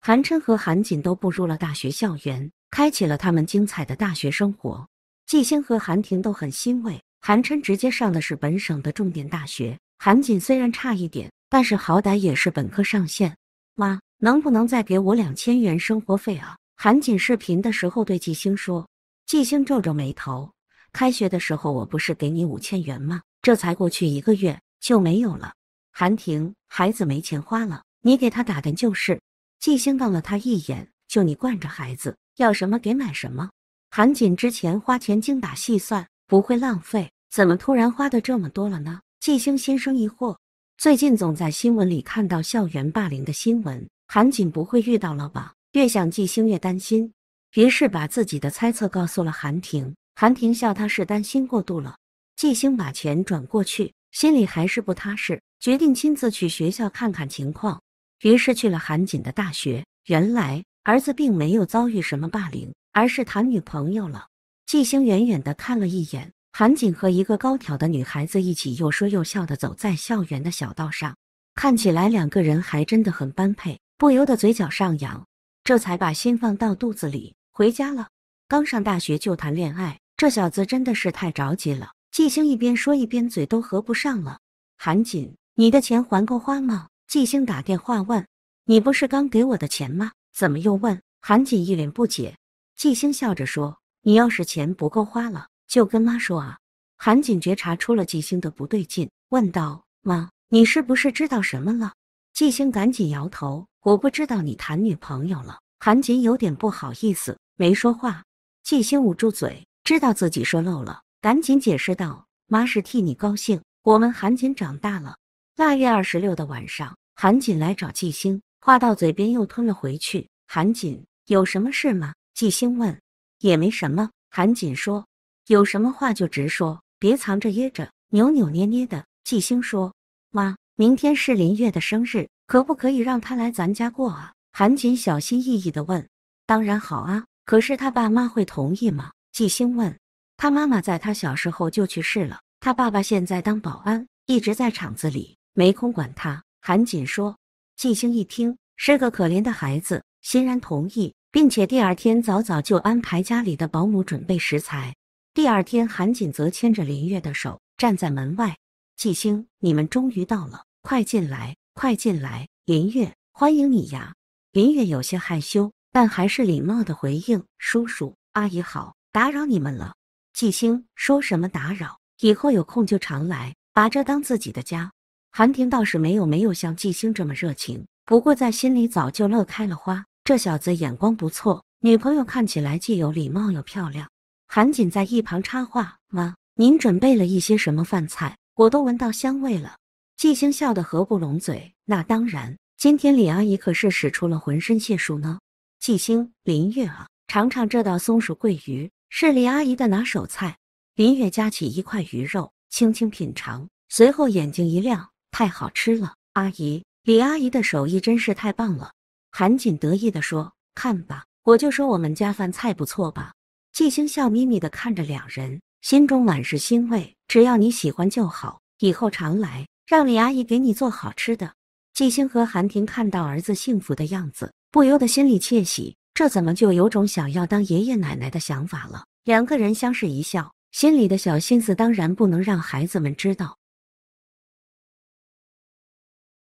韩琛和韩锦都步入了大学校园，开启了他们精彩的大学生活。季星和韩婷都很欣慰。韩琛直接上的是本省的重点大学，韩锦虽然差一点，但是好歹也是本科上线。妈，能不能再给我两千元生活费啊？韩锦视频的时候对季星说。季星皱皱眉头：“开学的时候我不是给你五千元吗？这才过去一个月就没有了。韩婷，孩子没钱花了，你给他打点就是。”季星瞪了他一眼，就你惯着孩子，要什么给买什么。韩锦之前花钱精打细算，不会浪费，怎么突然花的这么多了呢？季星心生疑惑，最近总在新闻里看到校园霸凌的新闻，韩锦不会遇到了吧？越想，季星越担心，于是把自己的猜测告诉了韩婷。韩婷笑他是担心过度了。季星把钱转过去，心里还是不踏实，决定亲自去学校看看情况。于是去了韩锦的大学。原来儿子并没有遭遇什么霸凌，而是谈女朋友了。纪星远远的看了一眼，韩锦和一个高挑的女孩子一起又说又笑的走在校园的小道上，看起来两个人还真的很般配，不由得嘴角上扬，这才把心放到肚子里回家了。刚上大学就谈恋爱，这小子真的是太着急了。纪星一边说一边嘴都合不上了。韩锦，你的钱还够花吗？纪星打电话问：“你不是刚给我的钱吗？怎么又问？”韩锦一脸不解。纪星笑着说：“你要是钱不够花了，就跟妈说啊。”韩锦觉察出了纪星的不对劲，问道：“妈，你是不是知道什么了？”纪星赶紧摇头：“我不知道，你谈女朋友了。”韩锦有点不好意思，没说话。纪星捂住嘴，知道自己说漏了，赶紧解释道：“妈是替你高兴，我们韩锦长大了。”腊月二十六的晚上，韩锦来找纪星，话到嘴边又吞了回去。韩锦有什么事吗？纪星问。也没什么，韩锦说。有什么话就直说，别藏着掖着，扭扭捏捏的。纪星说。妈，明天是林月的生日，可不可以让她来咱家过啊？韩锦小心翼翼的问。当然好啊，可是他爸妈会同意吗？纪星问。他妈妈在他小时候就去世了，他爸爸现在当保安，一直在厂子里。没空管他，韩锦说。纪星一听是个可怜的孩子，欣然同意，并且第二天早早就安排家里的保姆准备食材。第二天，韩锦则牵着林月的手站在门外。纪星，你们终于到了，快进来，快进来，林月，欢迎你呀。林月有些害羞，但还是礼貌的回应：“叔叔阿姨好，打扰你们了。”纪星说什么打扰，以后有空就常来，把这当自己的家。韩婷倒是没有，没有像纪星这么热情，不过在心里早就乐开了花。这小子眼光不错，女朋友看起来既有礼貌又漂亮。韩锦在一旁插话：“妈，您准备了一些什么饭菜？我都闻到香味了。”纪星笑得合不拢嘴：“那当然，今天李阿姨可是使出了浑身解数呢。”纪星，林月啊，尝尝这道松鼠桂鱼，是李阿姨的拿手菜。林月夹起一块鱼肉，轻轻品尝，随后眼睛一亮。太好吃了，阿姨，李阿姨的手艺真是太棒了。韩锦得意的说：“看吧，我就说我们家饭菜不错吧。”季星笑眯眯的看着两人，心中满是欣慰。只要你喜欢就好，以后常来，让李阿姨给你做好吃的。季星和韩婷看到儿子幸福的样子，不由得心里窃喜，这怎么就有种想要当爷爷奶奶的想法了？两个人相视一笑，心里的小心思当然不能让孩子们知道。